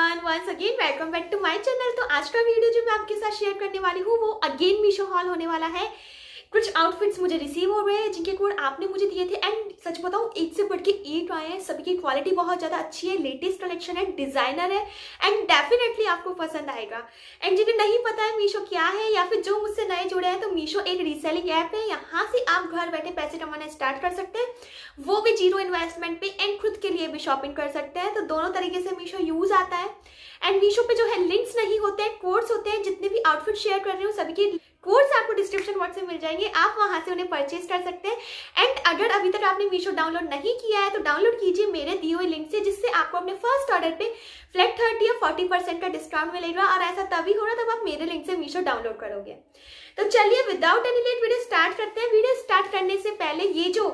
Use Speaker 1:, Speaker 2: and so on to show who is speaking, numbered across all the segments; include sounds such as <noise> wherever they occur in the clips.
Speaker 1: everyone once again welcome back to my channel तो आज का वीडियो जो मैं आपके साथ शेयर करने वाली हूँ वो अगेन मीशो हॉल होने वाला है कुछ आउटफिट्स मुझे रिसीव हो रहे हैं जिनके कोड आपने मुझे दिए थे एंड सच बताऊँ एक से बढ़ के एक आए हैं सभी की क्वालिटी बहुत ज़्यादा अच्छी है लेटेस्ट कलेक्शन है डिज़ाइनर है एंड डेफिनेटली आपको पसंद आएगा एंड जिन्हें नहीं पता है मीशो क्या है या फिर जो मुझसे नए जुड़े हैं तो मीशो एक रीसेलिंग ऐप है यहाँ से आप घर बैठे पैसे कमाना स्टार्ट कर सकते हैं वो भी जीरो इन्वेस्टमेंट पे एंड खुद के लिए भी शॉपिंग कर सकते हैं तो दोनों तरीके से मीशो यूज़ आता है एंड मीशो पे जो है लिंक्स नहीं होते हैं कोर्स होते हैं जितने भी आउटफिट शेयर कर रही हूँ सभी की कोर्स आपको डिस्क्रिप्शन बॉक्स में मिल जाएंगे आप वहां से उन्हें परचेज कर सकते हैं एंड अगर अभी तक आपने मीशो डाउनलोड नहीं किया है तो डाउनलोड कीजिए मेरे दिए हुए लिंक से जिससे आपको अपने फर्स्ट ऑर्डर पे फ्लैट थर्टी या फोर्टी परसेंट का डिस्काउंट मिलेगा और ऐसा तभी हो रहा तब आप मेरे लिंक से मीशो डाउनलोड करोगे तो चलिए without any late video start करते हैं वीडियो स्टार्ट करने से पहले ये जो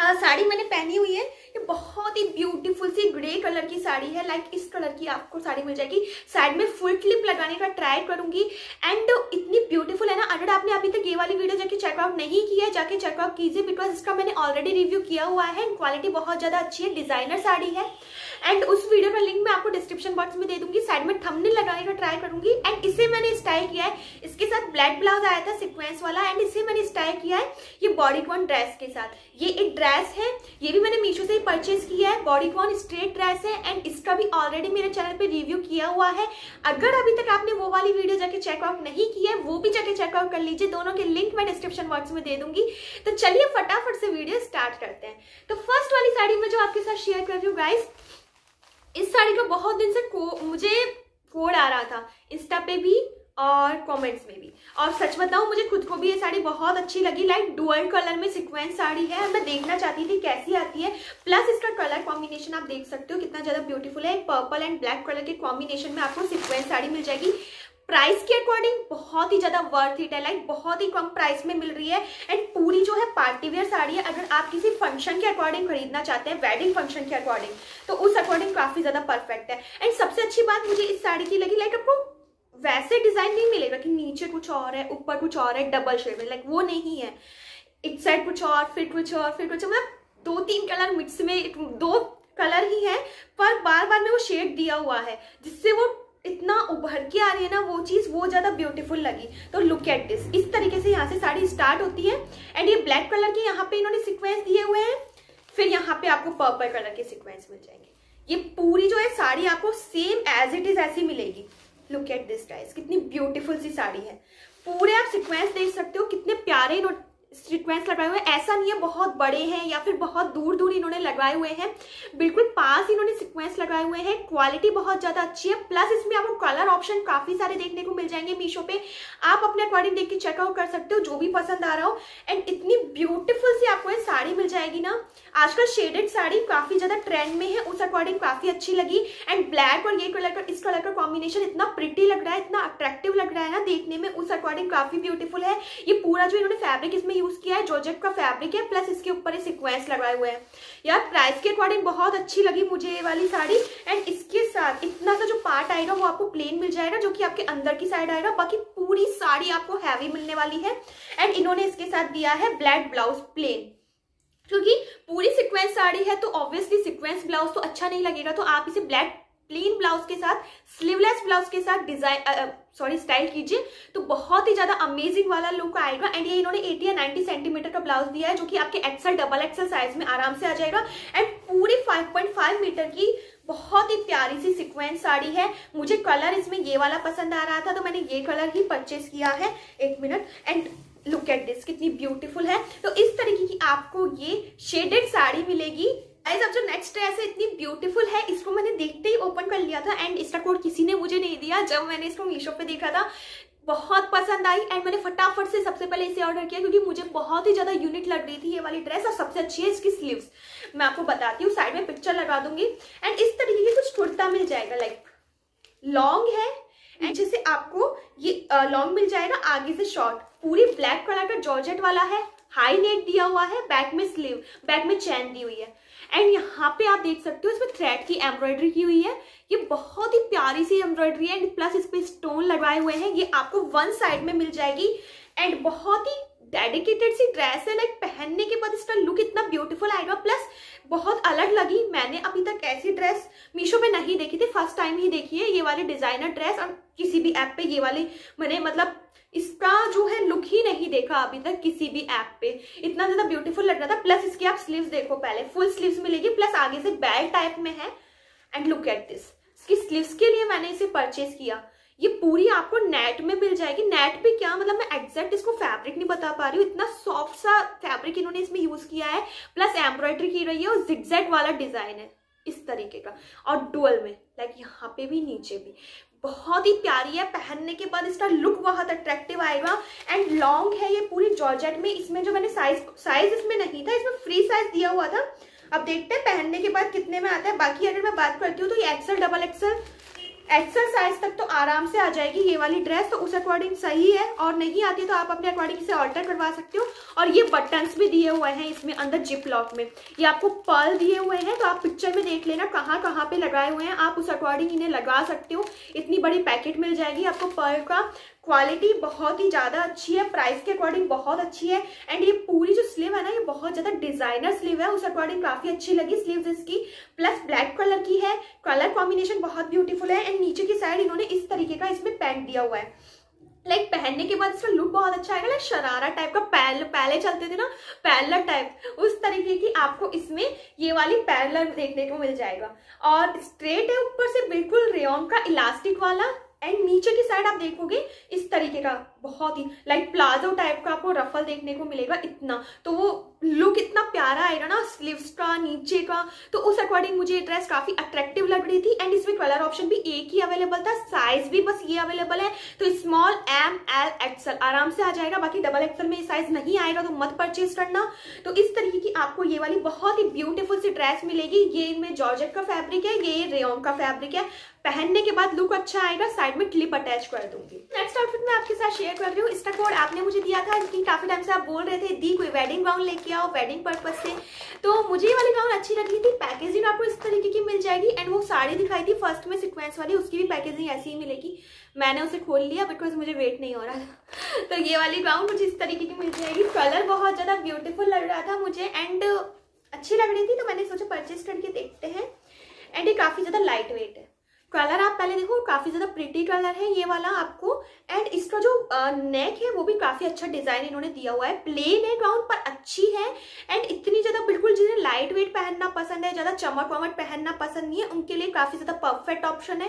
Speaker 1: साड़ी मैंने पहनी हुई है ये बहुत ही ब्यूटीफुल सी ग्रे कलर की साड़ी है लाइक इस कलर की आपको साड़ी मिल जाएगी साइड में फुल क्लिप लगाने का ट्राई करूंगी एंड इतनी ब्यूटीफुल है ना अगर आपने अभी तक ये वाली वीडियो जाके चेकआउट नहीं किया है जाके चेकआउट कीजिए बिकॉज इसका मैंने ऑलरेडी रिव्यू किया हुआ है क्वालिटी बहुत ज़्यादा अच्छी है डिजाइनर साड़ी है एंड उस वीडियो का लिंक मैं आपको डिस्क्रिप्शन बॉक्स में दे दूंगी साइड में थमने लगाने का ट्राई करूंगी एंड इसे मैंने स्टाइल किया है इसके साथ ब्लैक ब्लाउज आया था सिक्वेंस वाला एंड इसे मैंने स्टाइल किया है ये बॉडी कॉन ड्रेस के साथ ये एक ड्रेस है ये भी मैंने मीशो से मैंने परचेज किया है बॉडीकॉन स्ट्रेट ड्रेस है एंड इसका भी ऑलरेडी मेरे चैनल पे रिव्यू किया हुआ है अगर अभी तक आपने वो वाली वीडियो जाके चेकआउट नहीं किया है वो भी जाके चेकआउट कर लीजिए दोनों के लिंक मैं डिस्क्रिप्शन बॉक्स में दे दूंगी तो चलिए फटाफट से वीडियो स्टार्ट करते हैं तो फर्स्ट वाली साड़ी में जो आपके साथ शेयर कर रही हूँ गाइस इस साड़ी का बहुत दिन से मुझे कोड आ रहा था इंस्टा पे भी और कमेंट्स में भी और सच बताऊं मुझे खुद को भी ये साड़ी बहुत अच्छी लगी लाइक डुअल कलर में सिक्वेंस साड़ी है मैं देखना चाहती थी कैसी आती है प्लस इसका कलर कॉम्बिनेशन आप देख सकते हो कितना ज़्यादा ब्यूटीफुल है पर्पल एंड ब्लैक कलर के कॉम्बिनेशन में आपको सिक्वेंस साड़ी मिल जाएगी प्राइस के अकॉर्डिंग बहुत ही ज़्यादा वर्थ इट है लाइक बहुत ही कम प्राइस में मिल रही है एंड पूरी जो है पार्टी वेयर साड़ी है अगर आप किसी फंक्शन के अकॉर्डिंग खरीदना चाहते हैं वेडिंग फंक्शन के अकॉर्डिंग तो उस अकॉर्डिंग काफ़ी ज़्यादा परफेक्ट है एंड सबसे अच्छी बात मुझे इस साड़ी की लगी लाइक आपको वैसे डिज़ाइन नहीं मिलेगा कि नीचे कुछ और है ऊपर कुछ और है डबल शेड में लाइक वो नहीं है इट साइड कुछ और फिर कुछ और फिर कुछ मतलब दो तीन कलर मिक्स में दो कलर ही है पर बार बार में वो शेड दिया हुआ है जिससे वो इतना उभर के आ रही है ना वो चीज़ वो ज़्यादा ब्यूटीफुल लगी तो लुक एट दिस इस तरीके से यहाँ से साड़ी स्टार्ट होती है एंड ये ब्लैक कलर के यहाँ पे इन्होंने सिक्वेंस दिए हुए हैं फिर यहाँ पे आपको पर्पल कलर के सिक्वेंस मिल जाएंगे ये पूरी जो है साड़ी आपको सेम एज इट इज ऐसी मिलेगी लुक एट दिस टाइज कितनी ब्यूटीफुल सी साड़ी है पूरे आप सिक्वेंस देख सकते हो कितने प्यारे सीक्वेंस लगाए हुए ऐसा नहीं है बहुत बड़े हैं या फिर बहुत दूर दूर इन्होंने लगवाए हुए हैं बिल्कुल पास इन्होंने सीक्वेंस लगाए हुए हैं क्वालिटी बहुत ज़्यादा अच्छी है प्लस इसमें आपको कलर ऑप्शन काफ़ी सारे देखने को मिल जाएंगे मीशो पे आप अपने अकॉर्डिंग देख के चेकआउट कर सकते हो जो भी पसंद आ रहा हो एंड इतनी ब्यूटिफुल सी आपको ये साड़ी मिल जाएगी ना आजकल शेडेड साड़ी काफी ज्यादा ट्रेंड में है उस अकॉर्डिंग काफी अच्छी लगी एंड ब्लैक और ये कलर का इस कलर का कॉम्बिनेशन इतना प्रिटी लग रहा है इतना अट्रैक्टिव लग रहा है ना देखने में उस अकॉर्डिंग काफी ब्यूटीफुल है ये पूरा जो इन्होंने फैब्रिक इसमें यूज किया है जोजेट का फैब्रिक है प्लस इसके ऊपर ये सिक्वेंस लगाए हुए हैं यार प्राइस के अकॉर्डिंग बहुत अच्छी लगी मुझे ये वाली साड़ी एंड इसके साथ इतना सा जो पार्ट आएगा वो आपको प्लेन मिल जाएगा जो कि आपके अंदर की साइड आएगा बाकी पूरी साड़ी आपको हैवी मिलने वाली है एंड इन्होंने इसके साथ दिया है ब्लैक ब्लाउज प्लेन क्योंकि पूरी सिक्वेंस साड़ी है तो ऑब्वियसली सिक्वेंस ब्लाउज तो अच्छा नहीं लगेगा तो आप इसे ब्लैक प्लेन ब्लाउज के साथ स्लीवलेस ब्लाउज के साथ डिजाइन सॉरी स्टाइल कीजिए तो बहुत ही ज्यादा अमेजिंग वाला लुक आएगा एंड ये इन्होंने 80 या 90 सेंटीमीटर का ब्लाउज दिया है जो कि आपके एक्सल डबल एक्सल साइज में आराम से आ जाएगा एंड पूरी 5.5 मीटर की बहुत ही प्यारी सी सिक्वेंस साड़ी है मुझे कलर इसमें ये वाला पसंद आ रहा था तो मैंने ये कलर ही परचेज किया है एक minute and look at this कितनी ब्यूटीफुल है तो इस तरीके की आपको ये शेडेड साड़ी मिलेगी अब जो नेक्स्ट ड्रेस है इतनी ब्यूटीफुल है इसको मैंने देखते ही ओपन कर लिया था एंड इसका कोड किसी ने मुझे नहीं दिया जब मैंने इसको मीशो पे देखा था बहुत पसंद आई एंड मैंने फटाफट से सबसे पहले इसे ऑर्डर किया क्योंकि मुझे बहुत ही ज़्यादा यूनिक लग रही थी ये वाली ड्रेस और सबसे अच्छी है इसकी स्लीव्स मैं आपको बताती हूँ साइड में पिक्चर लगा दूंगी एंड इस तरीके की कुछ कुर्ता मिल जाएगा लाइक लॉन्ग है पीछे से आपको ये लॉन्ग मिल जाएगा आगे से शॉर्ट पूरी ब्लैक कलर का जॉर्जेट वाला है हाई नेक दिया हुआ है बैक में स्लीव बैक में चैन दी हुई है एंड यहाँ पे आप देख सकते हो इसमें थ्रेड की एम्ब्रॉयडरी की हुई है ये बहुत ही प्यारी सी एम्ब्रॉयडरी है एंड प्लस इस पे स्टोन लगाए हुए हैं ये आपको वन साइड में मिल जाएगी एंड बहुत ही डेडिकेटेड सी ड्रेस है लाइक पहनने के बाद इसका लुक इतना ब्यूटीफुल आएगा प्लस बहुत अलग लगी मैंने अभी तक ऐसी ड्रेस मीशो पे नहीं देखी थी फर्स्ट टाइम ही देखी है ये वाली डिजाइनर ड्रेस और किसी भी ऐप पे ये वाली मैंने मतलब इसका जो है लुक ही नहीं देखा अभी तक किसी भी ऐप पे इतना ज्यादा ब्यूटीफुल लग रहा था प्लस इसकी आप स्लीव्स देखो पहले फुल स्लीव्स मिलेगी प्लस आगे से बेल्ट टाइप में है एंड लुक एट दिस इसकी स्लीव्स के लिए मैंने इसे परचेज किया ये पूरी आपको नेट में मिल जाएगी नेट पे क्या मतलब मैं एग्जैक्ट इसको फैब्रिक नहीं बता पा रही हूँ इतना सॉफ्ट सा फैब्रिक इन्होंने इसमें यूज किया है प्लस एम्ब्रॉयडरी की रही है और जिगजैक्ट वाला डिजाइन है इस तरीके का और डुअल में लाइक यहाँ पे भी नीचे भी बहुत ही प्यारी है पहनने के बाद इसका लुक बहुत अट्रैक्टिव आएगा एंड लॉन्ग है ये पूरी जॉर्जेट में इसमें जो मैंने साइज साइज इसमें नहीं था इसमें फ्री साइज दिया हुआ था अब देखते हैं पहनने के बाद कितने में आता है बाकी अगर मैं बात करती हूँ तो ये एक्सल डबल एक्सल एक्सरसाइज तक तो आराम से आ जाएगी ये वाली ड्रेस तो उस अकॉर्डिंग सही है और नहीं आती तो आप अपने अकॉर्डिंग इसे ऑल्टर करवा सकते हो और ये बटन्स भी दिए हुए हैं इसमें अंदर जिप लॉक में ये आपको पर्ल दिए हुए हैं तो आप पिक्चर में देख लेना कहाँ कहाँ पे लगाए हुए हैं आप उस अकॉर्डिंग इन्हें लगा सकते हो इतनी बड़ी पैकेट मिल जाएगी आपको पर्ल का क्वालिटी बहुत ही ज़्यादा अच्छी है प्राइस के अकॉर्डिंग बहुत अच्छी है एंड ये पूरी जो स्लीव है ना ये बहुत ज़्यादा डिजाइनर स्लीव है उस अकॉर्डिंग काफ़ी अच्छी लगी स्लीव इसकी प्लस ब्लैक कलर की है कलर कॉम्बिनेशन बहुत ब्यूटीफुल है एंड नीचे की साइड इन्होंने इस तरीके का इसमें पैंट दिया हुआ है लाइक like, पहनने के बाद इसका लुक बहुत अच्छा आएगा लाइक शरारा टाइप का पैल पहले चलते थे ना पैलर टाइप उस तरीके की आपको इसमें ये वाली पैलर देखने को मिल जाएगा और स्ट्रेट है ऊपर से बिल्कुल रेम का इलास्टिक वाला एंड नीचे की साइड आप देखोगे इस तरीके का बहुत ही लाइक प्लाजो टाइप का आपको रफल देखने को मिलेगा इतना तो वो लुक इतना प्यारा आएगा ना स्लीव्स का नीचे का तो उस अकॉर्डिंग मुझे ये ड्रेस काफी अट्रैक्टिव लग रही थी एंड इसमें कलर ऑप्शन भी एक ही अवेलेबल था साइज भी बस ये अवेलेबल है तो स्मॉल एम एल एक्सल आराम से आ जाएगा बाकी डबल एक्सल में साइज नहीं आएगा तो मत परचेज करना तो इस तरीके की आपको ये वाली बहुत ही ब्यूटीफुल सी ड्रेस मिलेगी ये इनमें जॉर्ज का फैब्रिक है ये रेओन का फैब्रिक है पहनने के बाद लुक अच्छा आएगा साइड में क्लिप अटैच कर दूंगी नेक्स्ट आउटफिट में आपके साथ शेयर शेयर कर रही हूँ इसका कोड आपने मुझे दिया था लेकिन काफ़ी टाइम से आप बोल रहे थे दी कोई वेडिंग गाउन लेके आओ वेडिंग पर्पज से तो मुझे ये वाली गाउन अच्छी लगी थी पैकेजिंग आपको इस तरीके की मिल जाएगी एंड वो साड़ी दिखाई थी फर्स्ट में सिक्वेंस वाली उसकी भी पैकेजिंग ऐसी ही मिलेगी मैंने उसे खोल लिया बिकॉज मुझे वेट नहीं हो रहा था <laughs> तो ये वाली गाउन मुझे इस तरीके की मिल जाएगी कलर बहुत ज़्यादा ब्यूटीफुल लग रहा था मुझे एंड अच्छी लग रही थी तो मैंने सोचा परचेज करके देखते हैं एंड ये काफ़ी ज़्यादा लाइट वेट है कलर आप पहले देखो काफ़ी ज़्यादा प्रिटी कलर है ये वाला आपको एंड इसका जो नेक है वो भी काफ़ी अच्छा डिज़ाइन इन्होंने दिया हुआ है प्लेन है ग्राउंड पर अच्छी है एंड इतनी ज़्यादा बिल्कुल जिन्हें लाइट वेट पहनना पसंद है ज़्यादा चमक वमक पहनना पसंद नहीं है उनके लिए काफ़ी ज़्यादा परफेक्ट ऑप्शन है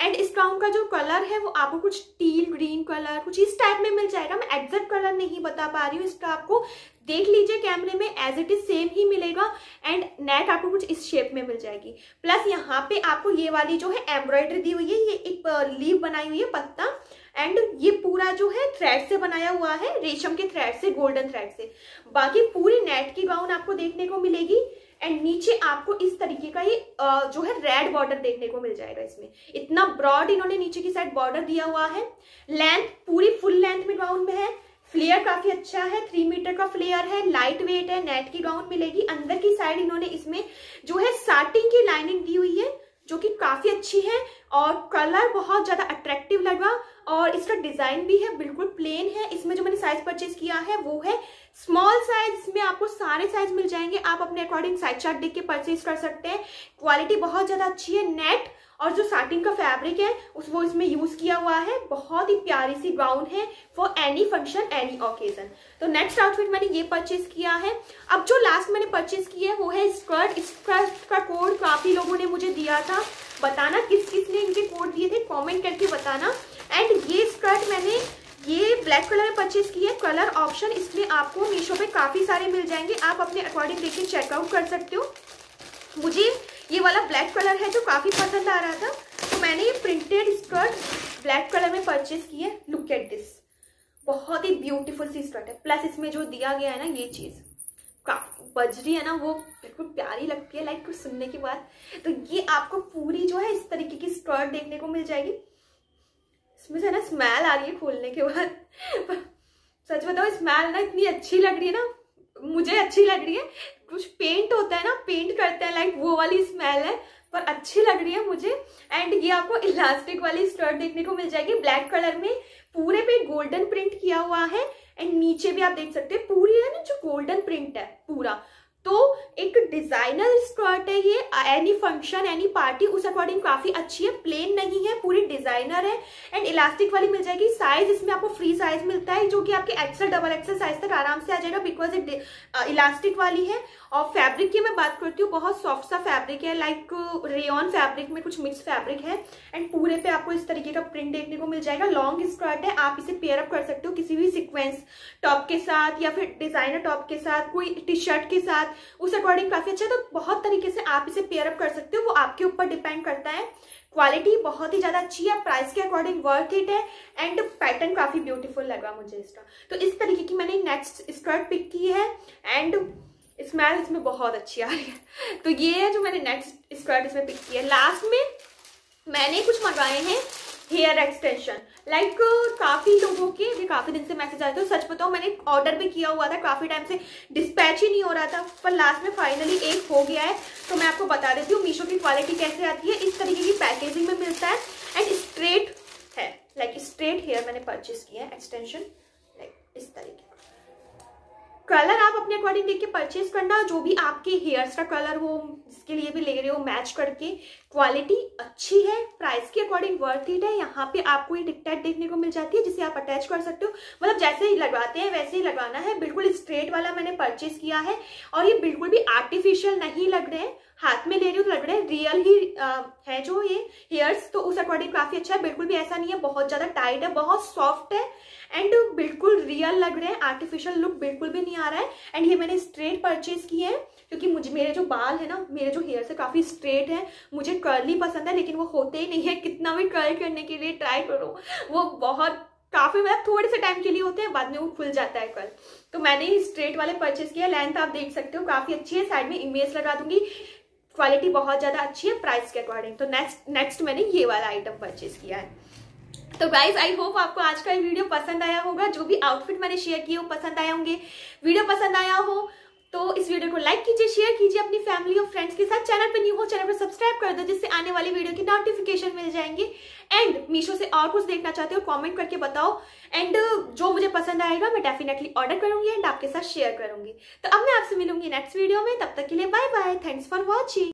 Speaker 1: एंड इस ग्राउंड का जो कलर है वो आपको कुछ टील ग्रीन कलर कुछ इस टाइप में मिल जाएगा मैं एग्जैक्ट कलर नहीं बता पा रही हूँ इसका आपको देख लीजिए कैमरे में एज इट इज सेम ही मिलेगा एंड नेट आपको कुछ इस शेप में मिल जाएगी प्लस यहाँ पे आपको ये वाली जो है एम्ब्रॉयडरी दी हुई है ये एक लीव बनाई हुई है पत्ता एंड ये पूरा जो है थ्रेड से बनाया हुआ है रेशम के थ्रेड से गोल्डन थ्रेड से बाकी पूरी नेट की गाउन आपको देखने को मिलेगी एंड नीचे आपको इस तरीके का ये जो है रेड बॉर्डर देखने को मिल जाएगा इसमें इतना ब्रॉड इन्होंने नीचे की साइड बॉर्डर दिया हुआ है लेंथ पूरी फुल लेंथ में गाउन में है फ्लेयर काफी अच्छा है थ्री मीटर का फ्लेयर है लाइट वेट है नेट की गाउन मिलेगी अंदर की साइड इन्होंने इसमें जो है साटिंग की लाइनिंग दी हुई है जो कि काफी अच्छी है और कलर बहुत ज्यादा अट्रैक्टिव लगा और इसका डिजाइन भी है बिल्कुल प्लेन है इसमें जो मैंने साइज परचेज किया है वो है स्मॉल साइज में आपको सारे साइज मिल जाएंगे आप अपने अकॉर्डिंग साइज चार्ट देख के परचेज कर सकते हैं क्वालिटी बहुत ज्यादा अच्छी है नेट और जो साटिन का फैब्रिक है उस वो इसमें यूज किया हुआ है बहुत ही प्यारी सी गाउन है for any function any occasion तो नेक्स्ट आउटफिट मैंने ये परचेज किया है अब जो लास्ट मैंने परचेज किया है वो है स्कर्ट स्कर्ट का कोड काफी लोगों ने मुझे दिया था बताना किस किस ने इनके कोड दिए थे कॉमेंट करके बताना एंड ये स्कर्ट मैंने ये ब्लैक कलर में परचेज की है कलर ऑप्शन इसमें आपको मीशो पे काफ़ी सारे मिल जाएंगे आप अपने अकॉर्डिंग देखिए चेकआउट कर सकते हो मुझे ये वाला ब्लैक कलर है जो काफ़ी पसंद आ रहा था तो मैंने ये प्रिंटेड स्कर्ट ब्लैक कलर में परचेज की है लुक एट दिस बहुत ही ब्यूटीफुल सी स्कर्ट है प्लस इसमें जो दिया गया है ना ये चीज़ बजरी है ना वो बिल्कुल प्यारी लगती है लाइक कुछ सुनने के बाद तो ये आपको पूरी जो है इस तरीके की स्कर्ट देखने को मिल जाएगी इसमें से ना स्मेल आ रही है खोलने के बाद <laughs> सच बताओ स्मेल ना इतनी अच्छी लग रही है ना मुझे अच्छी लग रही है कुछ पेंट होता है ना पेंट करते हैं लाइक वो वाली स्मेल है पर अच्छी लग रही है मुझे एंड ये आपको इलास्टिक वाली स्टर्ट देखने को मिल जाएगी ब्लैक कलर में पूरे पे गोल्डन प्रिंट किया हुआ है एंड नीचे भी आप देख सकते हैं पूरी है ना जो गोल्डन प्रिंट है पूरा तो एक डिजाइनर स्कर्ट है ये एनी फंक्शन एनी पार्टी उस अकॉर्डिंग काफी अच्छी है प्लेन नहीं है पूरी डिजाइनर है एंड इलास्टिक वाली मिल जाएगी साइज इसमें आपको फ्री साइज मिलता है जो कि आपके एक्सल डबल एक्सल साइज तक आराम से आ जाएगा बिकॉज इट इलास्टिक वाली है और फैब्रिक की मैं बात करती हूँ बहुत सॉफ्ट सा फैब्रिक है लाइक रेन फैब्रिक में कुछ मिक्स फैब्रिक है एंड पूरे पे आपको इस तरीके का प्रिंट देखने को मिल जाएगा लॉन्ग स्कर्ट है आप इसे पेयरअप कर सकते हो किसी भी सिक्वेंस टॉप के साथ या फिर डिजाइनर टॉप के साथ कोई टी शर्ट के साथ उस अकॉर्डिंग काफ़ी अच्छा है तो बहुत तरीके से आप इसे पेयरअप कर सकते हो वो आपके ऊपर डिपेंड करता है क्वालिटी बहुत ही ज़्यादा अच्छी है प्राइस के अकॉर्डिंग वर्थ इट है एंड पैटर्न काफ़ी ब्यूटीफुल लगा मुझे इसका तो इस तरीके की मैंने नेक्स्ट स्कर्ट पिक की है एंड स्मेल इसमें बहुत अच्छी आ रही है तो ये है जो मैंने नेक्स्ट स्कर्ट इसमें पिक की है लास्ट में मैंने कुछ मंगाए हैं हेयर एक्सटेंशन लाइक काफ़ी लोगों के भी काफ़ी दिन से मैसेज आए थे सच बताओ मैंने ऑर्डर भी किया हुआ था काफ़ी टाइम से डिस्पैच ही नहीं हो रहा था पर लास्ट में फाइनली एक हो गया है तो मैं आपको बता देती हूँ मीशो की क्वालिटी कैसे आती है इस तरीके की पैकेजिंग में मिलता है एंड स्ट्रेट है लाइक स्ट्रेट हेयर मैंने परचेज किया है एक्सटेंशन लाइक इस तरीके कलर आप अपने अकॉर्डिंग देख के परचेज करना जो भी आपके हेयर्स का कलर हो जिसके लिए भी ले रहे हो मैच करके क्वालिटी अच्छी है प्राइस के अकॉर्डिंग वर्थ इट है यहाँ पे आपको ये टिकटैट देखने को मिल जाती है जिसे आप अटैच कर सकते हो मतलब जैसे ही लगवाते हैं वैसे ही लगवाना है बिल्कुल स्ट्रेट वाला मैंने परचेज किया है और ये बिल्कुल भी आर्टिफिशियल नहीं लग रहे हैं हाथ में ले रही हूँ तो लग रहा है रियल ही आ, है जो ये हेयर्स तो उस अकॉर्डिंग काफ़ी अच्छा है बिल्कुल भी ऐसा नहीं है बहुत ज़्यादा टाइट है बहुत सॉफ्ट है एंड बिल्कुल रियल लग रहे हैं आर्टिफिशियल लुक बिल्कुल भी नहीं आ रहा है एंड ये मैंने स्ट्रेट परचेज किए हैं क्योंकि मुझे मेरे जो बाल है ना मेरे जो हेयर्स है काफ़ी स्ट्रेट है मुझे कर्ली पसंद है लेकिन वो होते ही नहीं है कितना भी कर्ल करने के लिए ट्राई करो वो बहुत काफ़ी मतलब थोड़े से टाइम के लिए होते हैं बाद में वो खुल जाता है कल तो मैंने ही स्ट्रेट वाले परचेज किया लेंथ आप देख सकते हो काफ़ी अच्छी है साइड में इमेज लगा दूंगी क्वालिटी बहुत ज़्यादा अच्छी है प्राइस के अकॉर्डिंग तो नेक्स्ट नेक्स्ट मैंने ये वाला आइटम परचेज किया है तो गाइज आई होप आपको आज का ये वीडियो पसंद आया होगा जो भी आउटफिट मैंने शेयर किए वो पसंद आए होंगे वीडियो पसंद आया हो तो इस वीडियो को लाइक कीजिए शेयर कीजिए अपनी फैमिली और फ्रेंड्स के साथ चैनल पर न्यू हो चैनल पर सब्सक्राइब कर दो जिससे आने वाली वीडियो की नोटिफिकेशन मिल जाएंगे एंड मीशो से और कुछ देखना चाहते हो कमेंट करके बताओ एंड जो मुझे पसंद आएगा मैं डेफिनेटली ऑर्डर करूंगी एंड आपके साथ शेयर करूंगी तो अब मैं आपसे मिलूंगी नेक्स्ट वीडियो में तब तक के लिए bye bye thanks for watching